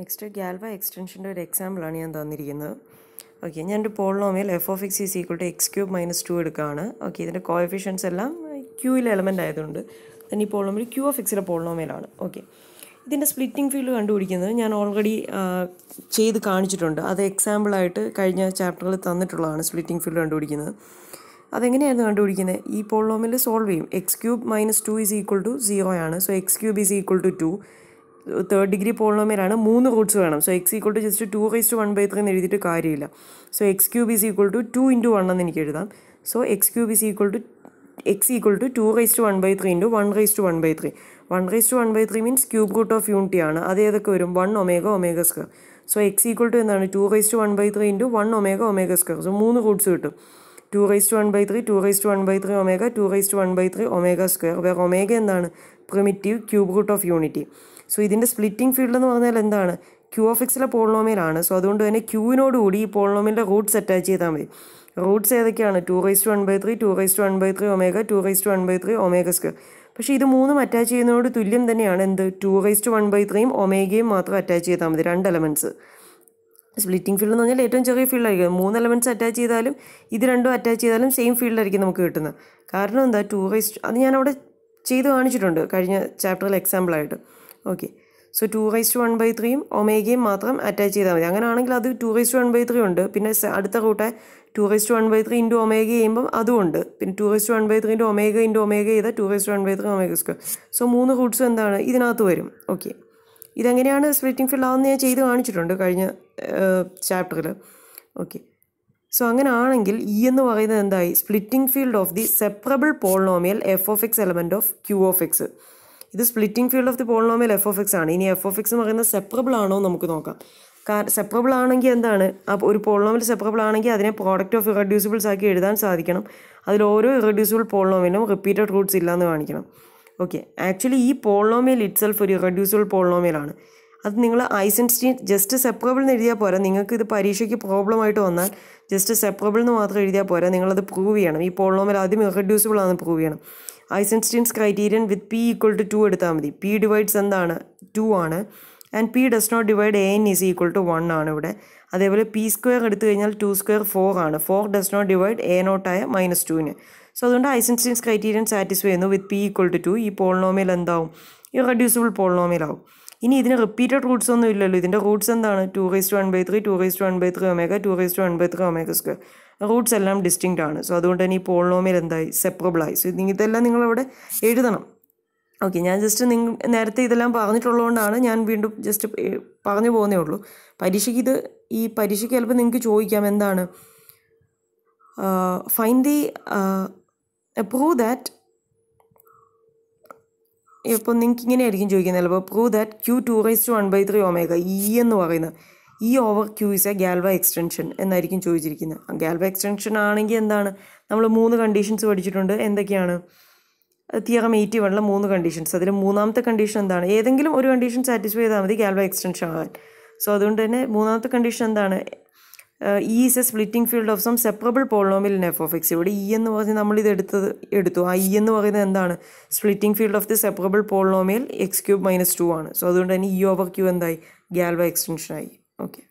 next ഗ്യാൽവ എക്സ്റ്റൻഷൻ്റെ ഒരു എക്സാമ്പിളാണ് ഞാൻ തന്നിരിക്കുന്നത് ഓക്കെ ഒരു polynomial f of x is equal to x cube minus two എടുക്കുകയാണ് ഓക്കെ ഇതിൻ്റെ കോഎഫിഷ്യൻസ് എല്ലാം ക്യൂയിലെ എലമെൻ്റ് ആയതുകൊണ്ട് തന്നെ ഈ പോളിനോമിയൽ ക്യൂ ഓഫ് എക്സിലെ പോളിനോമിയലാണ് ഓക്കെ ഇതിൻ്റെ സ്പ്ലിറ്റിംഗ് ഫീൽഡ് കണ്ടുപിടിക്കുന്നത് ഞാൻ ഓൾറെഡി ചെയ്ത് കാണിച്ചിട്ടുണ്ട് അത് എക്സാമ്പിളായിട്ട് കഴിഞ്ഞ ചാപ്റ്ററിൽ തന്നിട്ടുള്ളതാണ് സ്പ്ലിറ്റിംഗ് ഫീൽഡ് കണ്ടുപിടിക്കുന്നത് അതെങ്ങനെയായിരുന്നു കണ്ടുപിടിക്കുന്നത് ഈ പോളിനോമിൽ സോൾവ് ചെയ്യും x cube minus two is equal to zero ആണ് so x cube is equal to two third degree പോളിനോമിയലാണ് മൂന്ന് റൂട്ട്സ് വേണം so x equal to just two raise to one by three എന്ന് എഴുതിയിട്ട് കാര്യമില്ല so x cube is equal to two into one എന്ന് എനിക്ക് എഴുതാം so x cube is equal to x equal to two raise to one by three into one raise to one by three one raise to one by three means cube root of unity ആണ് അത് ഏതൊക്കെ വരും one omega omega square so x equal to എന്താണ് two raise to one by three into one omega omega square so മൂന്ന് roots കിട്ടും two raise to one by three two raise to one by three omega two raise to one by three omega square വേറെ omega എന്താണ് primitive cube root of unity so ഇതിൻ്റെ splitting field എന്ന് പറഞ്ഞാൽ എന്താണ് Q of എക്സിലെ പോളിനോമിയലാണ് so അതുകൊണ്ട് തന്നെ ക്യൂവിനോടുകൂടി ഈ പോളിനോമിയലിൻ്റെ റൂട്ട്സ് അറ്റാച്ച് ചെയ്താൽ മതി റൂട്ട്സ് ഏതൊക്കെയാണ് two raise to one by three two raise to one by three omega two raise to one by three omega square പക്ഷേ ഇത് മൂന്നും അറ്റാച്ച് ചെയ്യുന്നതിനോട് തുല്യം തന്നെയാണ് എന്ത് two raise to one by ത്രീയും ഒമേഗയും മാത്രം അറ്റാച്ച് ചെയ്താൽ മതി രണ്ട് എലമെൻറ്റ്സ് സ്പ്ലിറ്റിംഗ് ഫീൽഡ് എന്ന് പറഞ്ഞാൽ ഏറ്റവും ചെറിയ ഫീൽഡ് ആയിരിക്കും മൂന്ന് എലമെൻറ്റ്സ് അറ്റാച്ച് ചെയ്താലും ഇത് രണ്ടും അറ്റാച്ച് ചെയ്താലും സെയിം ഫീൽഡായിരിക്കും നമുക്ക് കിട്ടുന്നത് കാരണം എന്താ ടു റൈസ് അത് ഞാൻ അവിടെ ചെയ്ത് കാണിച്ചിട്ടുണ്ട് കഴിഞ്ഞ ചാപ്റ്ററിൽ എക്സാമ്പിളായിട്ട് okay so two raise to one by ത്രീയും ഒമേഗയും മാത്രം അറ്റാച്ച് ചെയ്താൽ മതി അങ്ങനെയാണെങ്കിൽ അത് two raise to one by three ഉണ്ട് പിന്നെ അടുത്ത കൂട്ടെ two raise to one by three into omega ചെയ്യുമ്പം ഉണ്ട് പിന്നെ two raise to one by ത്രീൻ്റെ ഒമേഗ ഇൻറ്റു ഒമേഗ ചെയ്താൽ two raise to one by three omega square so മൂന്ന് റൂട്ട്സും എന്താണ് ഇതിനകത്ത് വരും ഓക്കെ ഇതെങ്ങനെയാണ് സ്പ്ലിറ്റിംഗ് ഫീൽഡ് ആവുന്നത് ഞാൻ ചെയ്ത് കാണിച്ചിട്ടുണ്ട് കഴിഞ്ഞ ചാപ്റ്ററിൽ ഓക്കെ സോ അങ്ങനെ ആണെങ്കിൽ ഇ e എന്ന് പറയുന്നത് എന്തായി splitting field of the separable polynomial f of x element of q of x ഇത് splitting field of the polynomial f of x ആണ് ഇനി എഫ് ഓഫ് എക്സ് എന്ന് പറയുന്നത് സെപ്പറബിൾ ആണോ നമുക്ക് നോക്കാം സെപ്പറബിൾ ആണെങ്കിൽ എന്താണ് ആ ഒരു പോളിനോമിൽ സെപ്പറബിൾ ആണെങ്കിൽ അതിനെ പ്രോഡക്റ്റ് ഓഫ് ഇറഡ്യൂസിബിൾസ് ആക്കി എഴുതാൻ സാധിക്കണം അതിൽ ഓരോ ഇറഡ്യൂസിബിൾ പോളിനോമിലും റിപ്പീറ്റഡ് റൂട്ട്സ് ഇല്ലയെന്ന് കാണിക്കണം ഓക്കെ ആക്ച്വലി ഈ പോളിനോമിയൽ ഇറ്റ്സെൽഫ് ഒരു ഇറഡ്യൂസിബിൾ പോളിനോമിയലാണ് അത് നിങ്ങൾ ഐസൻസ്റ്റീൻ ജസ്റ്റ് സെപ്പറബിൾ എന്ന് എഴുതിയാൽ പോരാ നിങ്ങൾക്ക് ഇത് പരീക്ഷയ്ക്ക് പ്രോബ്ലം ആയിട്ട് വന്നാൽ ജസ്റ്റ് സെപ്പറബിൾ എന്ന് മാത്രം എഴുതിയാൽ പോരാ നിങ്ങളത് പ്രൂവ് ചെയ്യണം ഈ പോളിനോമിൽ ആദ്യം ഇറഡ്യൂസിബിൾ ആണെന്ന് പ്രൂവ് ചെയ്യണം Eisenstein's criterion with p equal to two എടുത്താൽ മതി പി ഡിവൈഡ്സ് എന്താണ് ടു ആണ് and p does not divide a n is equal to one ആണ് ഇവിടെ അതേപോലെ പി സ്ക്വയർ എടുത്തു കഴിഞ്ഞാൽ ടു സ്ക്വയർ ഫോർ ആണ് four does not divide a നോട്ടായ മൈനസ് ടുവിന് സോ അതുകൊണ്ട് ഐസൻസ്റ്റീൻസ് ക്രൈറ്റീരിയൻ സാറ്റിസ്ഫൈ ചെയ്യുന്നു with p equal to two ഈ പോളിനോമിയൽ എന്താവും ഇറഡ്യൂസിബിൾ ആവും ഇനി ഇതിന് റിപ്പീറ്റഡ് റൂട്ട്സ് ഒന്നും ഇല്ലല്ലോ ഇതിൻ്റെ റൂട്ട്സ് എന്താണ് two raised one by three two raised one by three omega two raised one by three omega square roots എല്ലാം ഡിസ്റ്റിങ്ക്റ്റ് ആണ് സോ അതുകൊണ്ട് തന്നെ ഈ പോളിനോമിയൽ എന്തായി സെപ്പറബിളായി സോ ഇതെല്ലാം നിങ്ങളിവിടെ എഴുതണം ഓക്കെ ഞാൻ ജസ്റ്റ് നിങ്ങൾ നേരത്തെ ഇതെല്ലാം പറഞ്ഞിട്ടുള്ളതുകൊണ്ടാണ് ഞാൻ വീണ്ടും ജസ്റ്റ് പറഞ്ഞു പോകുന്നേ ഉള്ളൂ പരീക്ഷയ്ക്ക് ഇത് ഈ പരീക്ഷയ്ക്ക് ചിലപ്പോൾ നിങ്ങൾക്ക് ചോദിക്കാം എന്താണ് ഫൈൻ ദി പ്രൂവ് ദാറ്റ് ഇപ്പോൾ നിങ്ങൾക്ക് ഇങ്ങനെയായിരിക്കും ചോദിക്കുന്നത് ചിലപ്പോൾ prove that Q two raise to one by three omega E എന്ന് പറയുന്നത് E over Q is a Galois extension എന്നായിരിക്കും ചോദിച്ചിരിക്കുന്നത് ഗാൽവ എക്സ്റ്റൻഷൻ ആണെങ്കിൽ എന്താണ് നമ്മൾ മൂന്ന് കണ്ടീഷൻസ് പഠിച്ചിട്ടുണ്ട് എന്തൊക്കെയാണ് തിയറം എയ്റ്റി വണ്ണിലെ മൂന്ന് കണ്ടീഷൻസ് അതിൽ മൂന്നാമത്തെ കണ്ടീഷൻ എന്താണ് ഏതെങ്കിലും ഒരു കണ്ടീഷൻ സാറ്റിസ്ഫൈ ചെയ്താൽ മതി ഗാൽവ എക്സ്റ്റൻഷൻ ആകാൻ സോ അതുകൊണ്ട് തന്നെ മൂന്നാമത്തെ കണ്ടീഷൻ എന്താണ് E is a splitting field of some separable polynomial in F of X ഇവിടെ ഇ e എന്ന് പറഞ്ഞ് നമ്മളിത് എടുത്തത് എടുത്തു ആ ഇ e എന്ന് പറയുന്നത് എന്താണ് splitting field of the separable polynomial X cube minus two ആണ് സോ അതുകൊണ്ട് തന്നെ ഇ ഓവർ ക്യൂ എന്തായി ഗ്യാൽവ ആയി ഓക്കെ